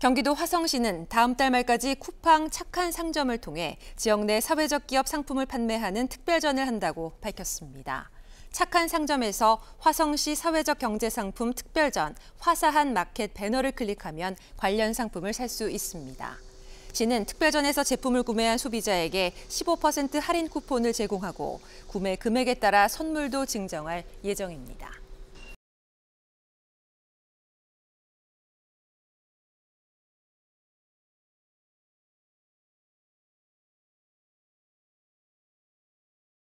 경기도 화성시는 다음 달 말까지 쿠팡 착한 상점을 통해 지역 내 사회적 기업 상품을 판매하는 특별전을 한다고 밝혔습니다. 착한 상점에서 화성시 사회적 경제 상품 특별전 화사한 마켓 배너를 클릭하면 관련 상품을 살 수 있습니다. 시는 특별전에서 제품을 구매한 소비자에게 15% 할인 쿠폰을 제공하고 구매 금액에 따라 선물도 증정할 예정입니다.